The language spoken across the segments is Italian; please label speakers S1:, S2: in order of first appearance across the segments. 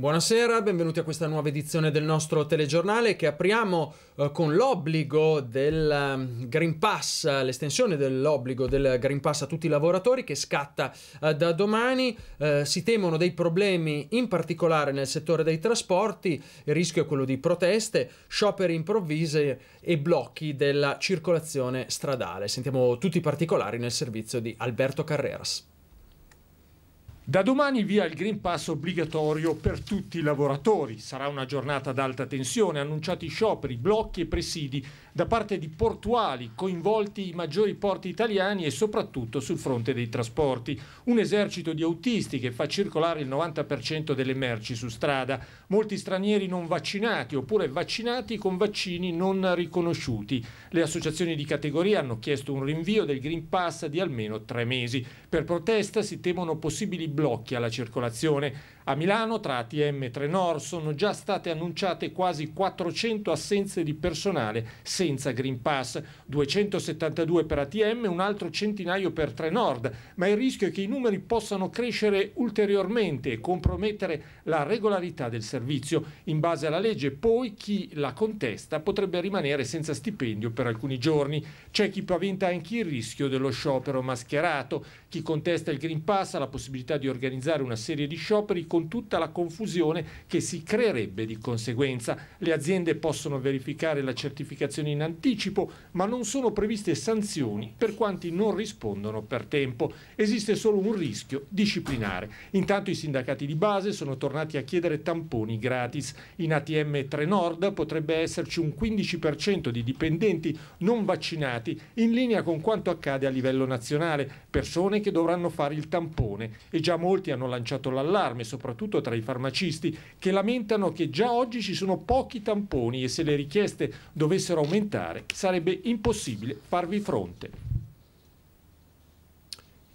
S1: Buonasera, benvenuti a questa nuova edizione del nostro telegiornale che apriamo eh, con l'obbligo del um, Green Pass, l'estensione dell'obbligo del Green Pass a tutti i lavoratori che scatta eh, da domani. Eh, si temono dei problemi in particolare nel settore dei trasporti, il rischio è quello di proteste, scioperi improvvise e blocchi della circolazione stradale. Sentiamo tutti i particolari
S2: nel servizio di Alberto Carreras. Da domani via il Green Pass obbligatorio per tutti i lavoratori. Sarà una giornata ad alta tensione, annunciati scioperi, blocchi e presidi da parte di portuali, coinvolti i maggiori porti italiani e soprattutto sul fronte dei trasporti. Un esercito di autisti che fa circolare il 90% delle merci su strada, molti stranieri non vaccinati oppure vaccinati con vaccini non riconosciuti. Le associazioni di categoria hanno chiesto un rinvio del Green Pass di almeno tre mesi. Per protesta si temono possibili blocchi blocchi alla circolazione a Milano tra ATM e Trenor sono già state annunciate quasi 400 assenze di personale senza Green Pass, 272 per ATM e un altro centinaio per Trenord, ma il rischio è che i numeri possano crescere ulteriormente e compromettere la regolarità del servizio. In base alla legge poi chi la contesta potrebbe rimanere senza stipendio per alcuni giorni. C'è chi paventa anche il rischio dello sciopero mascherato, chi contesta il Green Pass ha la possibilità di organizzare una serie di scioperi con con tutta la confusione che si creerebbe di conseguenza. Le aziende possono verificare la certificazione in anticipo, ma non sono previste sanzioni per quanti non rispondono per tempo. Esiste solo un rischio disciplinare. Intanto i sindacati di base sono tornati a chiedere tamponi gratis. In ATM 3 Nord potrebbe esserci un 15% di dipendenti non vaccinati, in linea con quanto accade a livello nazionale persone che dovranno fare il tampone e già molti hanno lanciato l'allarme, soprattutto tra i farmacisti, che lamentano che già oggi ci sono pochi tamponi e se le richieste dovessero aumentare sarebbe impossibile farvi fronte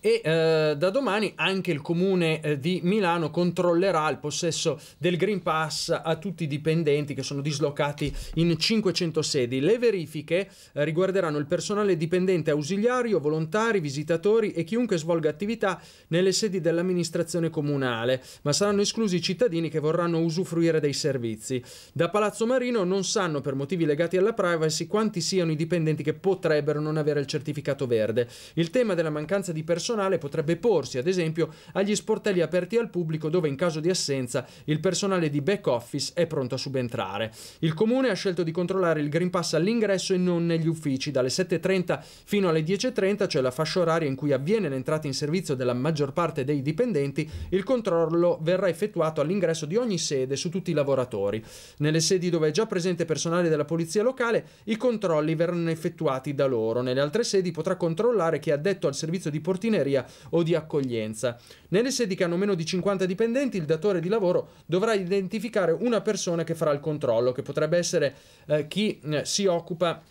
S1: e eh, da domani anche il comune eh, di Milano controllerà il possesso del Green Pass a tutti i dipendenti che sono dislocati in 500 sedi. Le verifiche eh, riguarderanno il personale dipendente ausiliario, volontari, visitatori e chiunque svolga attività nelle sedi dell'amministrazione comunale, ma saranno esclusi i cittadini che vorranno usufruire dei servizi. Da Palazzo Marino non sanno per motivi legati alla privacy quanti siano i dipendenti che potrebbero non avere il certificato verde. Il tema della mancanza di personale personale potrebbe porsi, ad esempio, agli sportelli aperti al pubblico dove in caso di assenza il personale di back office è pronto a subentrare. Il comune ha scelto di controllare il Green Pass all'ingresso e non negli uffici. Dalle 7.30 fino alle 10.30, cioè la fascia oraria in cui avviene l'entrata in servizio della maggior parte dei dipendenti, il controllo verrà effettuato all'ingresso di ogni sede su tutti i lavoratori. Nelle sedi dove è già presente personale della polizia locale, i controlli verranno effettuati da loro. Nelle altre sedi potrà controllare chi è addetto al servizio di portinere cooperaria o di accoglienza. Nelle sedi che hanno meno di 50 dipendenti, il datore di lavoro dovrà identificare una persona che farà il controllo, che potrebbe essere eh, chi eh, si occupa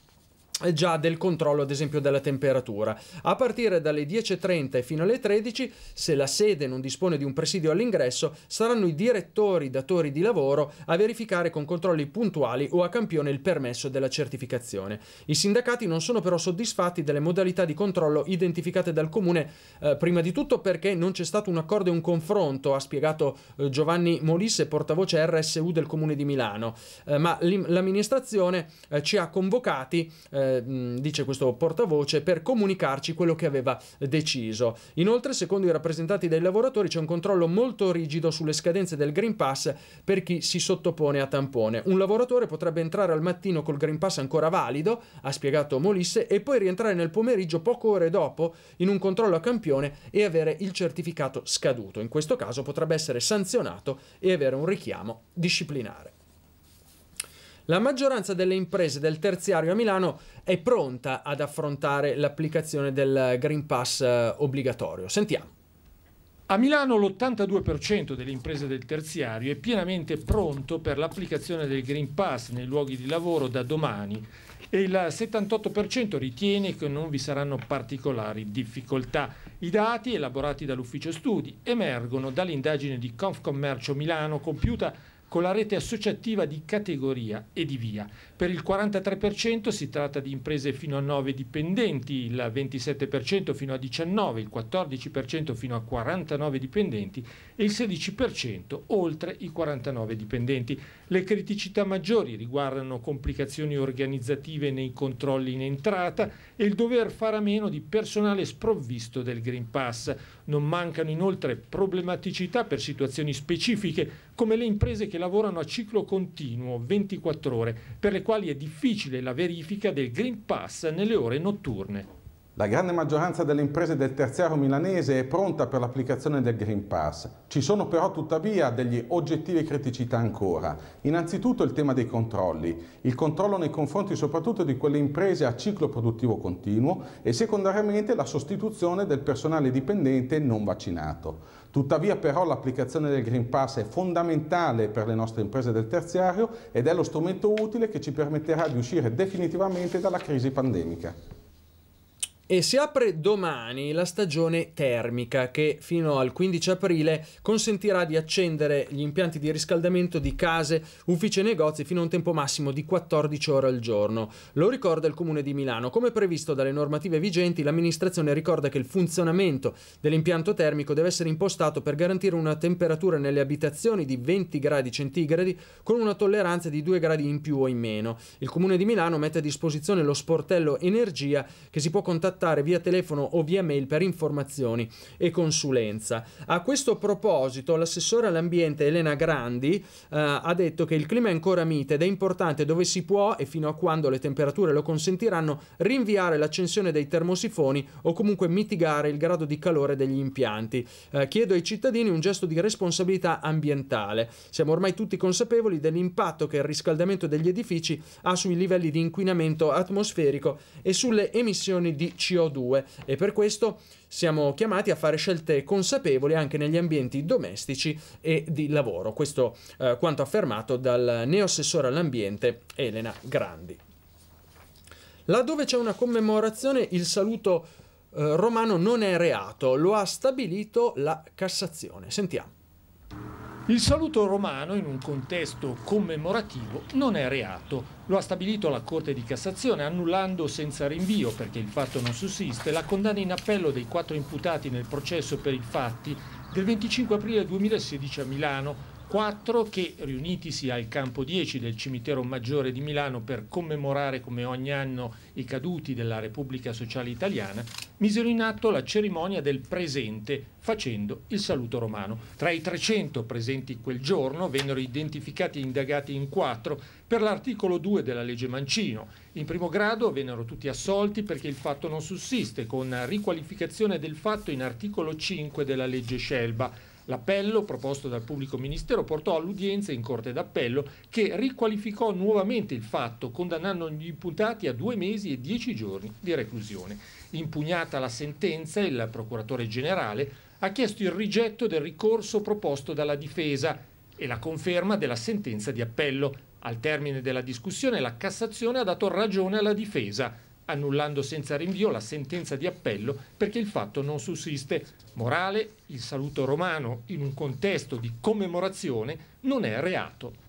S1: eh, già del controllo ad esempio della temperatura. A partire dalle 10.30 fino alle 13, se la sede non dispone di un presidio all'ingresso, saranno i direttori datori di lavoro a verificare con controlli puntuali o a campione il permesso della certificazione. I sindacati non sono però soddisfatti delle modalità di controllo identificate dal comune, eh, prima di tutto perché non c'è stato un accordo e un confronto, ha spiegato eh, Giovanni Molisse, portavoce RSU del comune di Milano, eh, ma l'amministrazione eh, ci ha convocati eh, eh, dice questo portavoce, per comunicarci quello che aveva deciso. Inoltre, secondo i rappresentanti dei lavoratori, c'è un controllo molto rigido sulle scadenze del Green Pass per chi si sottopone a tampone. Un lavoratore potrebbe entrare al mattino col Green Pass ancora valido, ha spiegato Molisse, e poi rientrare nel pomeriggio poco ore dopo in un controllo a campione e avere il certificato scaduto. In questo caso potrebbe essere sanzionato e avere un richiamo disciplinare. La maggioranza delle imprese del terziario a Milano è pronta ad affrontare l'applicazione del Green
S2: Pass eh, obbligatorio. Sentiamo. A Milano l'82% delle imprese del terziario è pienamente pronto per l'applicazione del Green Pass nei luoghi di lavoro da domani e il 78% ritiene che non vi saranno particolari difficoltà. I dati elaborati dall'ufficio studi emergono dall'indagine di Confcommercio Milano compiuta con la rete associativa di categoria e di via. Per il 43% si tratta di imprese fino a 9 dipendenti, il 27% fino a 19, il 14% fino a 49 dipendenti e il 16% oltre i 49 dipendenti. Le criticità maggiori riguardano complicazioni organizzative nei controlli in entrata e il dover fare a meno di personale sprovvisto del Green Pass. Non mancano inoltre problematicità per situazioni specifiche come le imprese che lavorano a ciclo continuo 24 ore, per le quali è difficile la verifica del Green Pass nelle ore notturne.
S1: La grande maggioranza delle imprese del terziario milanese è pronta per l'applicazione del Green Pass. Ci sono però tuttavia degli oggettivi criticità ancora. Innanzitutto il tema dei controlli. Il controllo nei confronti soprattutto di quelle imprese a ciclo produttivo continuo e secondariamente la sostituzione del personale dipendente non vaccinato. Tuttavia però l'applicazione del Green Pass è fondamentale per le nostre imprese del terziario ed è lo strumento utile che ci permetterà di uscire definitivamente dalla crisi pandemica. E si apre domani la stagione termica che fino al 15 aprile consentirà di accendere gli impianti di riscaldamento di case, uffici e negozi fino a un tempo massimo di 14 ore al giorno. Lo ricorda il Comune di Milano. Come previsto dalle normative vigenti, l'amministrazione ricorda che il funzionamento dell'impianto termico deve essere impostato per garantire una temperatura nelle abitazioni di 20 gradi centigradi con una tolleranza di 2 gradi in più o in meno. Il Comune di Milano mette a disposizione lo sportello energia che si può contattare contattare via telefono o via mail per informazioni e consulenza. A questo proposito l'assessore all'ambiente Elena Grandi eh, ha detto che il clima è ancora mite ed è importante dove si può e fino a quando le temperature lo consentiranno rinviare l'accensione dei termosifoni o comunque mitigare il grado di calore degli impianti. Eh, chiedo ai cittadini un gesto di responsabilità ambientale. Siamo ormai tutti consapevoli dell'impatto che il riscaldamento degli edifici ha sui livelli di inquinamento atmosferico e sulle emissioni di CO2. CO2 e per questo siamo chiamati a fare scelte consapevoli anche negli ambienti domestici e di lavoro. Questo eh, quanto affermato dal neoassessore all'ambiente Elena Grandi. Laddove c'è una commemorazione, il saluto eh, romano non è reato, lo ha stabilito la Cassazione. Sentiamo. Il
S2: saluto romano in un contesto commemorativo non è reato. Lo ha stabilito la Corte di Cassazione annullando senza rinvio, perché il fatto non sussiste, la condanna in appello dei quattro imputati nel processo per i fatti del 25 aprile 2016 a Milano, quattro che, riunitisi al campo 10 del cimitero maggiore di Milano per commemorare come ogni anno i caduti della Repubblica Sociale Italiana, misero in atto la cerimonia del presente facendo il saluto romano. Tra i 300 presenti quel giorno vennero identificati e indagati in quattro per l'articolo 2 della legge Mancino. In primo grado vennero tutti assolti perché il fatto non sussiste, con riqualificazione del fatto in articolo 5 della legge Scelba L'appello proposto dal pubblico ministero portò all'udienza in Corte d'Appello che riqualificò nuovamente il fatto condannando gli imputati a due mesi e dieci giorni di reclusione. Impugnata la sentenza, il procuratore generale ha chiesto il rigetto del ricorso proposto dalla difesa e la conferma della sentenza di appello. Al termine della discussione la Cassazione ha dato ragione alla difesa annullando senza rinvio la sentenza di appello perché il fatto non sussiste morale, il saluto romano in un contesto di commemorazione non è reato.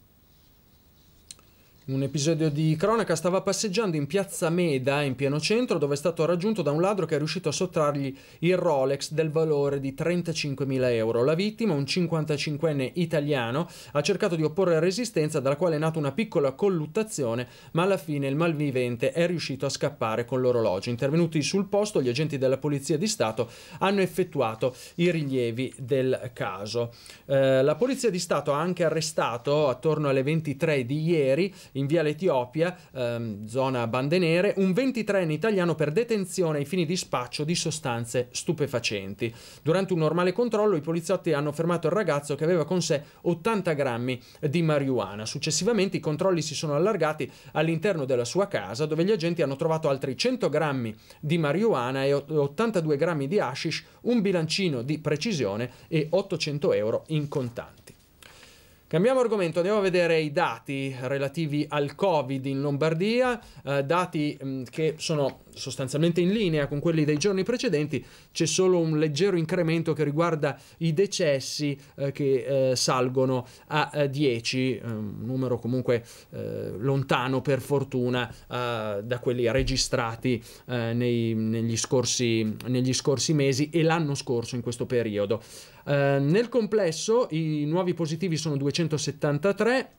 S1: Un episodio di cronaca stava passeggiando in piazza Meda, in pieno centro, dove è stato raggiunto da un ladro che è riuscito a sottrargli il Rolex del valore di 35.000 euro. La vittima, un 55enne italiano, ha cercato di opporre resistenza, dalla quale è nata una piccola colluttazione, ma alla fine il malvivente è riuscito a scappare con l'orologio. Intervenuti sul posto, gli agenti della Polizia di Stato hanno effettuato i rilievi del caso. Eh, la Polizia di Stato ha anche arrestato, attorno alle 23 di ieri, in via l'Etiopia, ehm, zona bande nere, un 23enne italiano per detenzione ai fini di spaccio di sostanze stupefacenti. Durante un normale controllo i poliziotti hanno fermato il ragazzo che aveva con sé 80 grammi di marijuana. Successivamente i controlli si sono allargati all'interno della sua casa dove gli agenti hanno trovato altri 100 grammi di marijuana e 82 grammi di hashish, un bilancino di precisione e 800 euro in contanti. Cambiamo argomento, andiamo a vedere i dati relativi al Covid in Lombardia, eh, dati mh, mm, che sono sostanzialmente in linea con quelli dei giorni precedenti, c'è solo un leggero incremento che riguarda i decessi eh, che eh, salgono a 10, eh, eh, un numero comunque eh, lontano per fortuna da quelli registrati nei, negli, scorsi, negli scorsi mesi e l'anno scorso in questo periodo. Eh, nel complesso i nuovi positivi sono 273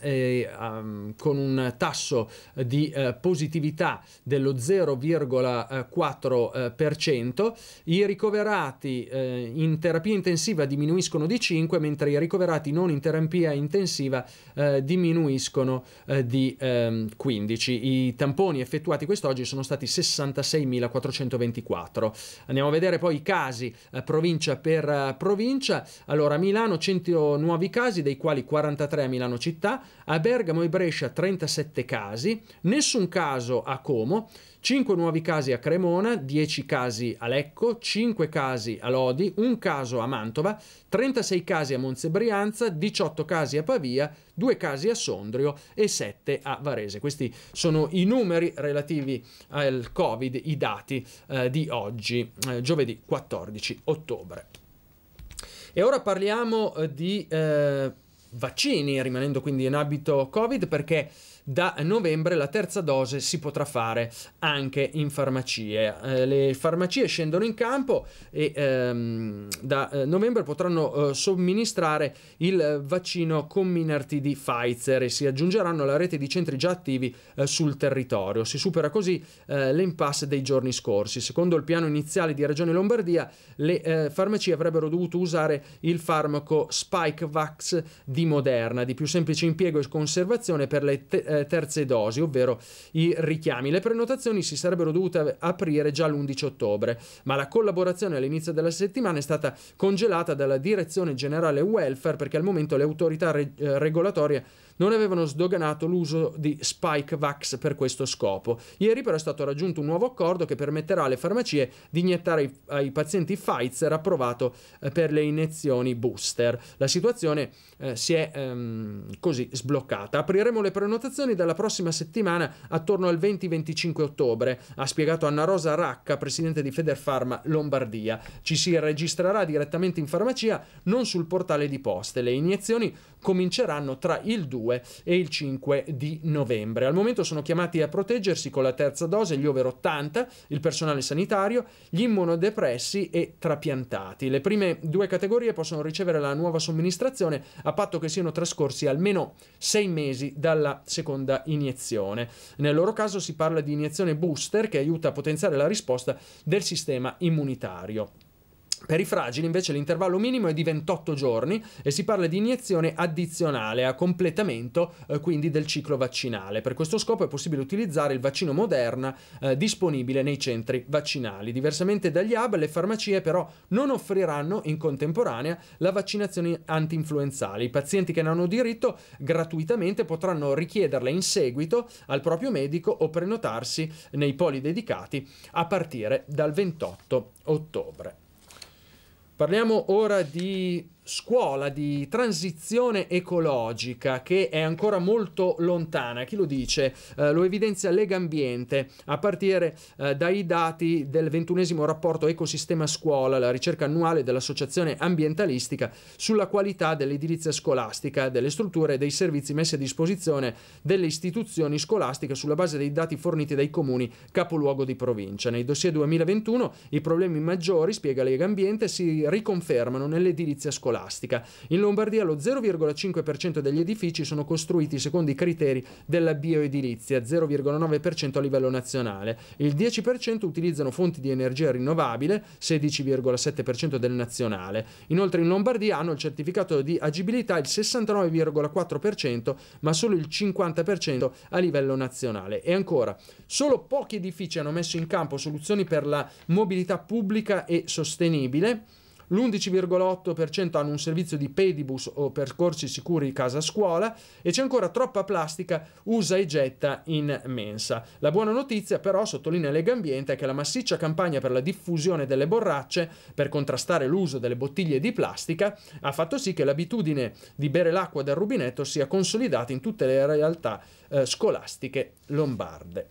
S1: eh, um, con un tasso di eh, positività dello 0,4%, eh, i ricoverati eh, in terapia intensiva diminuiscono di 5, mentre i ricoverati non in terapia intensiva eh, diminuiscono eh, di 15. Ehm, I tamponi effettuati quest'oggi sono stati 66.424. Andiamo a vedere poi i casi provincia per provincia. Allora, Milano 100 nuovi casi, dei quali 43 a Milano città, a Bergamo e Brescia 37 casi, nessun caso a Como, 5 nuovi casi a Cremona, 10 casi a Lecco, 5 casi a Lodi, 1 caso a Mantova, 36 casi a Monzebrianza, 18 casi a Pavia, 2 casi a Sondrio e 7 a Varese. Questi sono i numeri relativi al Covid, i dati eh, di oggi, eh, giovedì 14 ottobre. E ora parliamo eh, di eh, vaccini, rimanendo quindi in abito Covid, perché da novembre la terza dose si potrà fare anche in farmacie. Eh, le farmacie scendono in campo e ehm, da eh, novembre potranno eh, somministrare il vaccino con di Pfizer e si aggiungeranno alla rete di centri già attivi eh, sul territorio. Si supera così eh, l'impasse dei giorni scorsi. Secondo il piano iniziale di Regione Lombardia, le eh, farmacie avrebbero dovuto usare il farmaco Spikevax di Moderna, di più semplice impiego e conservazione per le te- eh, terze dosi, ovvero i richiami. Le prenotazioni si sarebbero dovute aprire già l'11 ottobre, ma la collaborazione all'inizio della settimana è stata congelata dalla Direzione Generale Welfare perché al momento le autorità re eh, regolatorie non avevano sdoganato l'uso di Spike Vax per questo scopo. Ieri però è stato raggiunto un nuovo accordo che permetterà alle farmacie di iniettare ai, ai pazienti Pfizer approvato eh, per le iniezioni booster. La situazione eh, si è ehm, così sbloccata. Apriremo le prenotazioni elezioni dalla prossima settimana attorno al 20-25 ottobre, ha spiegato Anna Rosa Racca, presidente di Federfarma Lombardia. Ci si registrerà direttamente in farmacia, non sul portale di poste. Le iniezioni cominceranno tra il 2 e il 5 di novembre. Al momento sono chiamati a proteggersi con la terza dose gli over 80, il personale sanitario, gli immunodepressi e trapiantati. Le prime due categorie possono ricevere la nuova somministrazione a patto che siano trascorsi almeno sei mesi dalla seconda seconda iniezione. Nel loro caso si parla di iniezione booster che aiuta a potenziare la risposta del sistema immunitario. Per i fragili invece l'intervallo minimo è di 28 giorni e si parla di iniezione addizionale a completamento eh, quindi del ciclo vaccinale. Per questo scopo è possibile utilizzare il vaccino Moderna eh, disponibile nei centri vaccinali. Diversamente dagli hub le farmacie però non offriranno in contemporanea la vaccinazione antinfluenzale. I pazienti che ne hanno diritto gratuitamente potranno richiederla in seguito al proprio medico o prenotarsi nei poli dedicati a partire dal 28 ottobre. Parliamo ora di scuola di transizione ecologica che è ancora molto lontana. Chi lo dice? Eh, lo evidenzia Lega Ambiente a partire eh, dai dati del ventunesimo rapporto Ecosistema Scuola, la ricerca annuale dell'Associazione Ambientalistica sulla qualità dell'edilizia scolastica, delle strutture e dei servizi messi a disposizione delle istituzioni scolastiche sulla base dei dati forniti dai comuni capoluogo di provincia. Nei dossier 2021 i problemi maggiori, spiega Lega Ambiente, si riconfermano nell'edilizia scolastica scolastica. In Lombardia lo 0,5% degli edifici sono costruiti secondo i criteri della bioedilizia, 0,9% a livello nazionale. Il 10% utilizzano fonti di energia rinnovabile, 16,7% del nazionale. Inoltre in Lombardia hanno il certificato di agibilità il 69,4%, ma solo il 50% a livello nazionale. E ancora, solo pochi edifici hanno messo in campo soluzioni per la mobilità pubblica e sostenibile l'11,8% hanno un servizio di pedibus o percorsi sicuri casa-scuola e c'è ancora troppa plastica usa e getta in mensa. La buona notizia però, sottolinea Legambiente, è che la massiccia campagna per la diffusione delle borracce per contrastare l'uso delle bottiglie di plastica ha fatto sì che l'abitudine di bere l'acqua dal rubinetto sia consolidata in tutte le realtà eh, scolastiche lombarde.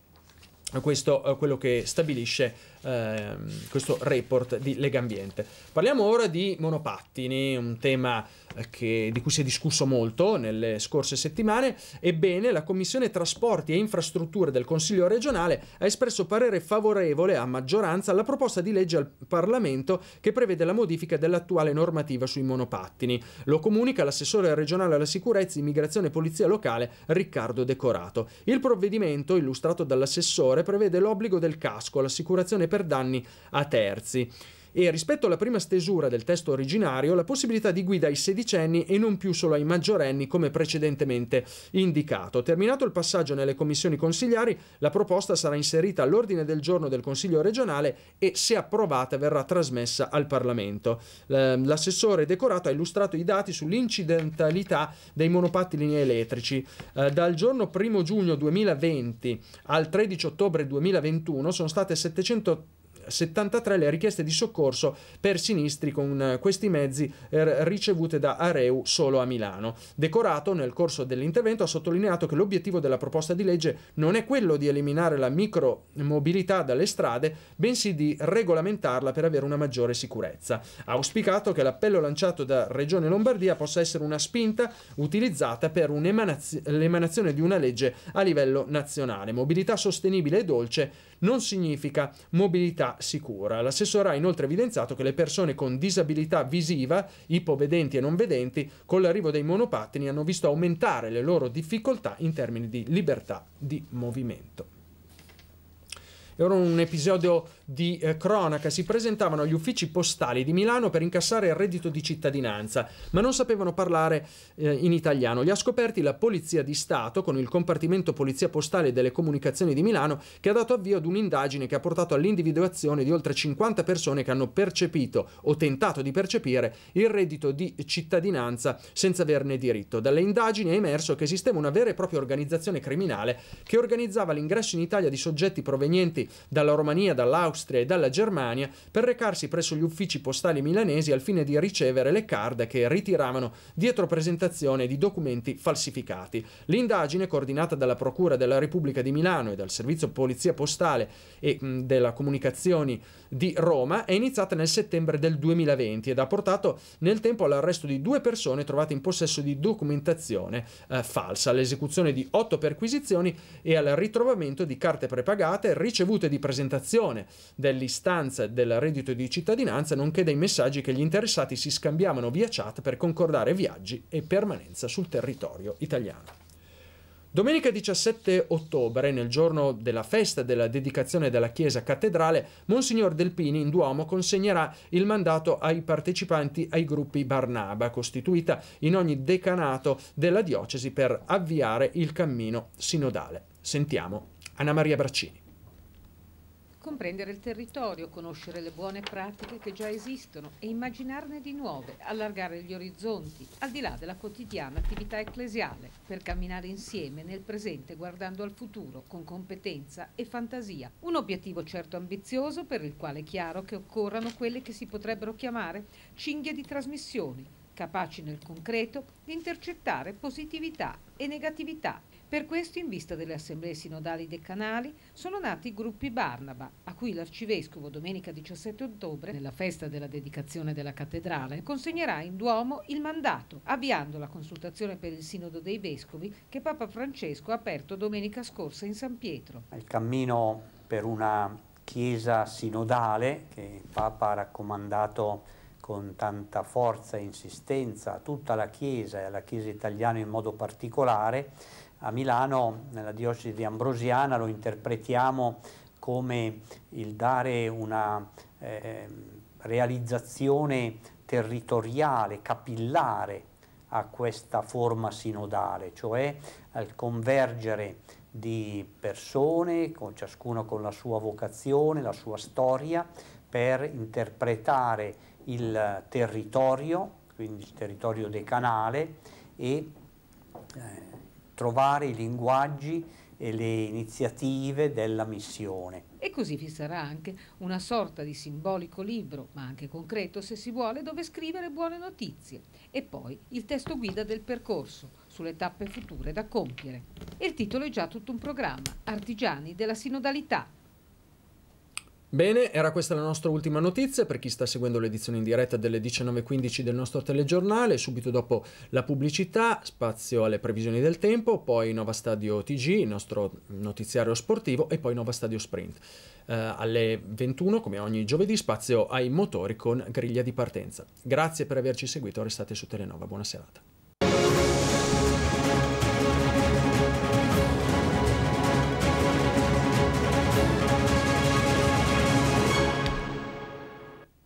S1: Questo è quello che stabilisce Ehm, questo report di Legambiente. Parliamo ora di monopattini, un tema eh, che, di cui si è discusso molto nelle scorse settimane. Ebbene, la Commissione Trasporti e Infrastrutture del Consiglio regionale ha espresso parere favorevole a maggioranza alla proposta di legge al Parlamento che prevede la modifica dell'attuale normativa sui monopattini. Lo comunica l'assessore regionale alla sicurezza, immigrazione e polizia locale Riccardo Decorato. Il provvedimento, illustrato dall'assessore, prevede l'obbligo del casco, l'assicurazione per danni a terzi e rispetto alla prima stesura del testo originario la possibilità di guida ai sedicenni e non più solo ai maggiorenni come precedentemente indicato. Terminato il passaggio nelle commissioni consigliari, la proposta sarà inserita all'ordine del giorno del Consiglio regionale e se approvata verrà trasmessa al Parlamento. L'assessore Decorato ha illustrato i dati sull'incidentalità dei monopattini elettrici. Eh, dal giorno 1 giugno 2020 al 13 ottobre 2021 sono state 780 73 le richieste di soccorso per sinistri con eh, questi mezzi er, ricevute da Areu solo a Milano. Decorato nel corso dell'intervento ha sottolineato che l'obiettivo della proposta di legge non è quello di eliminare la micromobilità dalle strade, bensì di regolamentarla per avere una maggiore sicurezza. Ha auspicato che l'appello lanciato da Regione Lombardia possa essere una spinta utilizzata per l'emanazione di una legge a livello nazionale. Mobilità sostenibile e dolce non significa mobilità sicura. L'assessore ha inoltre evidenziato che le persone con disabilità visiva, ipovedenti e non vedenti, con l'arrivo dei monopattini hanno visto aumentare le loro difficoltà in termini di libertà di movimento. Era un episodio di eh, cronaca. Si presentavano agli uffici postali di Milano per incassare il reddito di cittadinanza, ma non sapevano parlare eh, in italiano. Li ha scoperti la Polizia di Stato con il compartimento Polizia Postale delle Comunicazioni di Milano che ha dato avvio ad un'indagine che ha portato all'individuazione di oltre 50 persone che hanno percepito o tentato di percepire il reddito di cittadinanza senza averne diritto. Dalle indagini è emerso che esisteva una vera e propria organizzazione criminale che organizzava l'ingresso in Italia di soggetti provenienti provenienti dalla Romania, dall'Austria e dalla Germania per recarsi presso gli uffici postali milanesi al fine di ricevere le card che ritiravano dietro presentazione di documenti falsificati. L'indagine, coordinata dalla Procura della Repubblica di Milano e dal Servizio Polizia Postale e della Comunicazioni di Roma, è iniziata nel settembre del 2020 ed ha portato nel tempo all'arresto di due persone trovate in possesso di documentazione eh, falsa, all'esecuzione di otto perquisizioni e al ritrovamento di carte prepagate ricevute ricevute di presentazione dell'istanza del reddito di cittadinanza, nonché dei messaggi che gli interessati si scambiavano via chat per concordare viaggi e permanenza sul territorio italiano. Domenica 17 ottobre, nel giorno della festa della dedicazione della chiesa cattedrale, Monsignor Delpini in Duomo consegnerà il mandato ai partecipanti ai gruppi Barnaba, costituita in ogni decanato della diocesi per avviare il cammino sinodale. Sentiamo Anna Maria Braccini
S3: comprendere il territorio, conoscere le buone pratiche che già esistono e immaginarne di nuove, allargare gli orizzonti, al di là della quotidiana attività ecclesiale, per camminare insieme nel presente guardando al futuro con competenza e fantasia. Un obiettivo certo ambizioso per il quale è chiaro che occorrano quelle che si potrebbero chiamare cinghie di trasmissioni, capaci nel concreto di intercettare positività e negatività. Per questo, in vista delle assemblee sinodali decanali, sono nati i gruppi Barnaba, a cui l'arcivescovo domenica 17 ottobre, nella festa della dedicazione della cattedrale, consegnerà in Duomo il mandato, avviando la consultazione per il Sinodo dei Vescovi che Papa Francesco ha aperto domenica scorsa in San Pietro.
S1: Il cammino per una chiesa sinodale che il Papa ha raccomandato con tanta forza e insistenza a tutta la Chiesa e alla Chiesa italiana in modo particolare, a Milano, nella diocesi di Ambrosiana, lo interpretiamo come il dare una eh, realizzazione territoriale, capillare a questa forma sinodale, cioè al convergere di persone, con ciascuna con la sua vocazione, la sua storia, per interpretare il territorio, quindi il territorio decanale e eh, trovare i linguaggi e le iniziative della missione.
S3: E così vi sarà anche una sorta di simbolico libro, ma anche concreto se si vuole, dove scrivere buone notizie e poi il testo guida del percorso sulle tappe future da compiere. E Il titolo è già tutto un programma, Artigiani della Sinodalità,
S1: Bene, era questa la nostra ultima notizia per chi sta seguendo l'edizione in diretta delle 19.15 del nostro telegiornale, subito dopo la pubblicità, spazio alle previsioni del tempo, poi Nova Stadio TG, il nostro notiziario sportivo e poi Nova Stadio Sprint. Eh, alle 21, come ogni giovedì, spazio ai motori con griglia di partenza. Grazie per averci seguito, restate su Telenova, buona serata.